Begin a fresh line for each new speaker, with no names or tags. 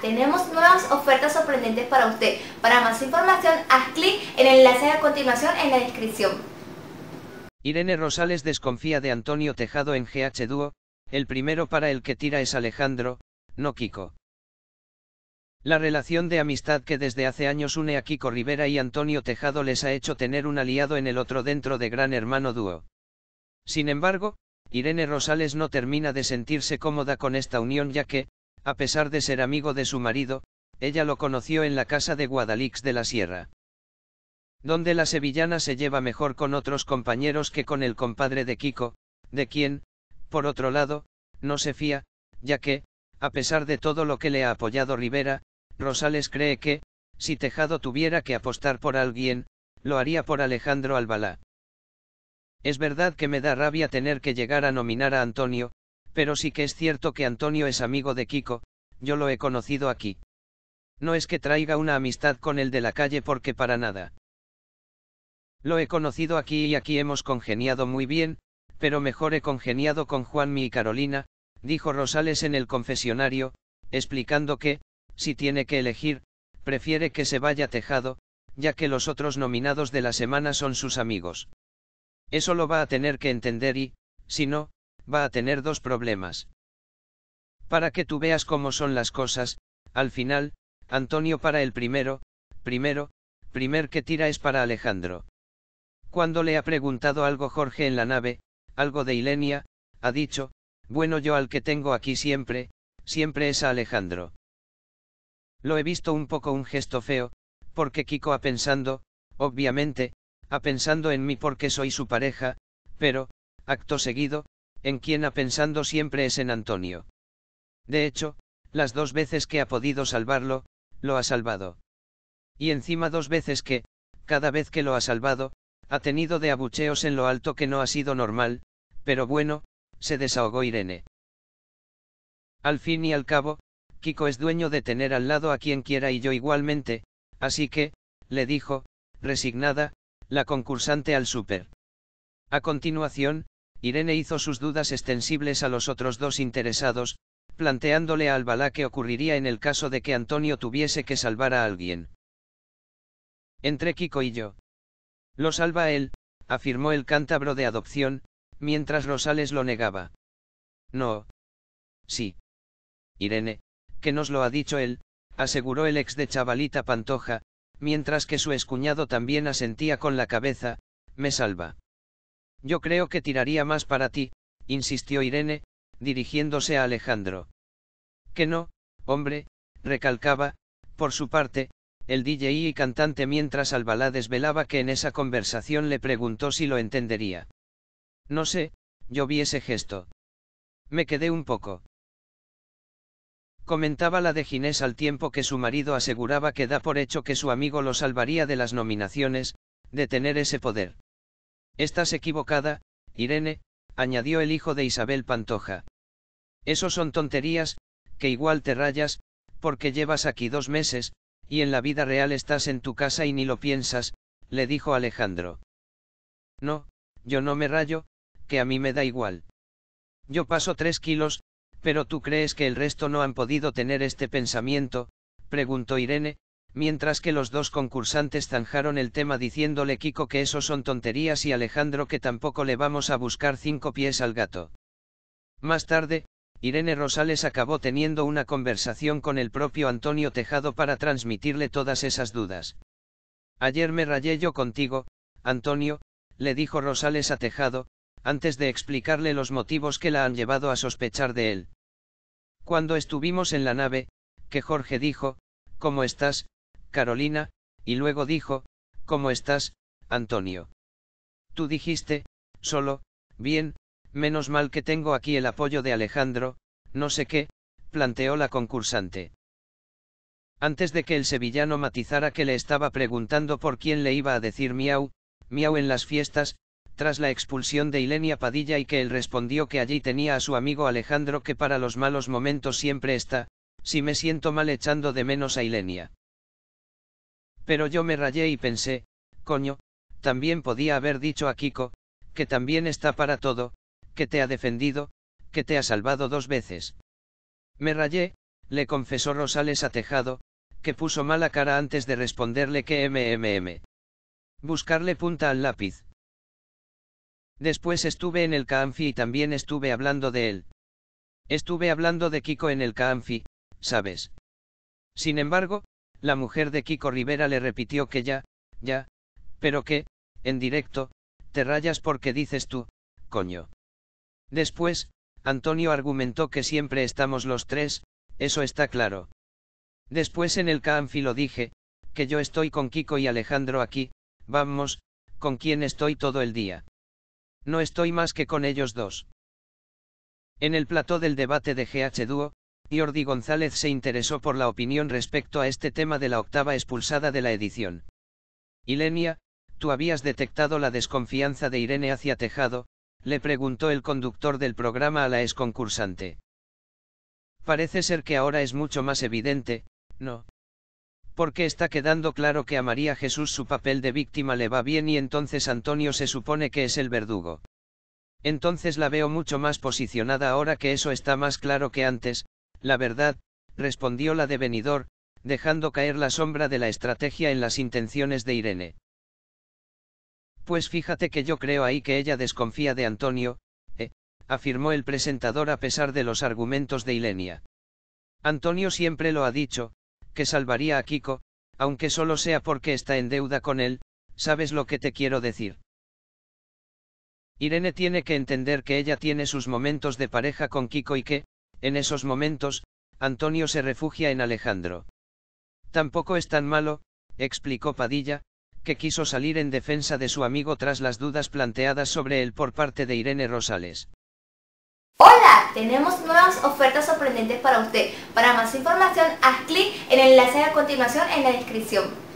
tenemos nuevas ofertas sorprendentes para usted. Para más información, haz clic en el enlace a continuación en la descripción. Irene Rosales desconfía de Antonio Tejado en GH Duo, el primero para el que tira es Alejandro, no Kiko. La relación de amistad que desde hace años une a Kiko Rivera y Antonio Tejado les ha hecho tener un aliado en el otro dentro de Gran Hermano Dúo. Sin embargo, Irene Rosales no termina de sentirse cómoda con esta unión ya que, a pesar de ser amigo de su marido, ella lo conoció en la casa de Guadalix de la Sierra. Donde la sevillana se lleva mejor con otros compañeros que con el compadre de Kiko, de quien, por otro lado, no se fía, ya que, a pesar de todo lo que le ha apoyado Rivera, Rosales cree que, si Tejado tuviera que apostar por alguien, lo haría por Alejandro Albalá. Es verdad que me da rabia tener que llegar a nominar a Antonio, pero sí que es cierto que Antonio es amigo de Kiko, yo lo he conocido aquí. No es que traiga una amistad con el de la calle porque para nada. Lo he conocido aquí y aquí hemos congeniado muy bien, pero mejor he congeniado con Juanmi y Carolina, dijo Rosales en el confesionario, explicando que, si tiene que elegir, prefiere que se vaya Tejado, ya que los otros nominados de la semana son sus amigos. Eso lo va a tener que entender y, si no, va a tener dos problemas. Para que tú veas cómo son las cosas, al final, Antonio para el primero, primero, primer que tira es para Alejandro. Cuando le ha preguntado algo Jorge en la nave, algo de Ilenia, ha dicho, bueno yo al que tengo aquí siempre, siempre es a Alejandro. Lo he visto un poco un gesto feo, porque Kiko ha pensando, obviamente, ha pensando en mí porque soy su pareja, pero, acto seguido, en quien ha pensando siempre es en Antonio. De hecho, las dos veces que ha podido salvarlo, lo ha salvado. Y encima dos veces que, cada vez que lo ha salvado, ha tenido de abucheos en lo alto que no ha sido normal, pero bueno, se desahogó Irene. Al fin y al cabo, Kiko es dueño de tener al lado a quien quiera y yo igualmente, así que, le dijo, resignada, la concursante al súper. A continuación, Irene hizo sus dudas extensibles a los otros dos interesados, planteándole a Albalá qué ocurriría en el caso de que Antonio tuviese que salvar a alguien. Entre Kiko y yo. Lo salva él, afirmó el cántabro de adopción, mientras Rosales lo negaba. No. Sí. Irene, que nos lo ha dicho él, aseguró el ex de Chavalita Pantoja, mientras que su escuñado también asentía con la cabeza, me salva. Yo creo que tiraría más para ti, insistió Irene, dirigiéndose a Alejandro. Que no, hombre, recalcaba, por su parte, el DJ y cantante mientras Albalá desvelaba que en esa conversación le preguntó si lo entendería. No sé, yo vi ese gesto. Me quedé un poco. Comentaba la de Ginés al tiempo que su marido aseguraba que da por hecho que su amigo lo salvaría de las nominaciones, de tener ese poder. Estás equivocada, Irene, añadió el hijo de Isabel Pantoja. Eso son tonterías, que igual te rayas, porque llevas aquí dos meses, y en la vida real estás en tu casa y ni lo piensas, le dijo Alejandro. No, yo no me rayo, que a mí me da igual. Yo paso tres kilos, pero tú crees que el resto no han podido tener este pensamiento, preguntó Irene, mientras que los dos concursantes zanjaron el tema diciéndole Kiko que eso son tonterías y Alejandro que tampoco le vamos a buscar cinco pies al gato. Más tarde, Irene Rosales acabó teniendo una conversación con el propio Antonio Tejado para transmitirle todas esas dudas. Ayer me rayé yo contigo, Antonio, le dijo Rosales a Tejado, antes de explicarle los motivos que la han llevado a sospechar de él. Cuando estuvimos en la nave, que Jorge dijo, ¿cómo estás, Carolina, y luego dijo, ¿Cómo estás, Antonio? Tú dijiste, solo, bien, menos mal que tengo aquí el apoyo de Alejandro, no sé qué, planteó la concursante. Antes de que el sevillano matizara que le estaba preguntando por quién le iba a decir miau, miau en las fiestas, tras la expulsión de Ilenia Padilla y que él respondió que allí tenía a su amigo Alejandro que para los malos momentos siempre está, si me siento mal echando de menos a Ilenia. Pero yo me rayé y pensé, coño, también podía haber dicho a Kiko, que también está para todo, que te ha defendido, que te ha salvado dos veces. Me rayé, le confesó Rosales a Tejado, que puso mala cara antes de responderle que MMM. Buscarle punta al lápiz. Después estuve en el Canfi y también estuve hablando de él. Estuve hablando de Kiko en el Canfi, ¿sabes? Sin embargo, la mujer de Kiko Rivera le repitió que ya, ya, pero que, en directo, te rayas porque dices tú, coño. Después, Antonio argumentó que siempre estamos los tres, eso está claro. Después en el Canfi lo dije, que yo estoy con Kiko y Alejandro aquí, vamos, con quien estoy todo el día. No estoy más que con ellos dos. En el plató del debate de GH Duo, Jordi González se interesó por la opinión respecto a este tema de la octava expulsada de la edición. Ilenia, tú habías detectado la desconfianza de Irene hacia Tejado, le preguntó el conductor del programa a la ex concursante. Parece ser que ahora es mucho más evidente, ¿no? Porque está quedando claro que a María Jesús su papel de víctima le va bien y entonces Antonio se supone que es el verdugo. Entonces la veo mucho más posicionada ahora que eso está más claro que antes, la verdad, respondió la de dejando caer la sombra de la estrategia en las intenciones de Irene. Pues fíjate que yo creo ahí que ella desconfía de Antonio, eh, afirmó el presentador a pesar de los argumentos de Ilenia. Antonio siempre lo ha dicho, que salvaría a Kiko, aunque solo sea porque está en deuda con él, ¿sabes lo que te quiero decir? Irene tiene que entender que ella tiene sus momentos de pareja con Kiko y que, en esos momentos, Antonio se refugia en Alejandro. Tampoco es tan malo, explicó Padilla, que quiso salir en defensa de su amigo tras las dudas planteadas sobre él por parte de Irene Rosales. Hola, tenemos nuevas ofertas sorprendentes para usted. Para más información, haz clic en el enlace a continuación en la descripción.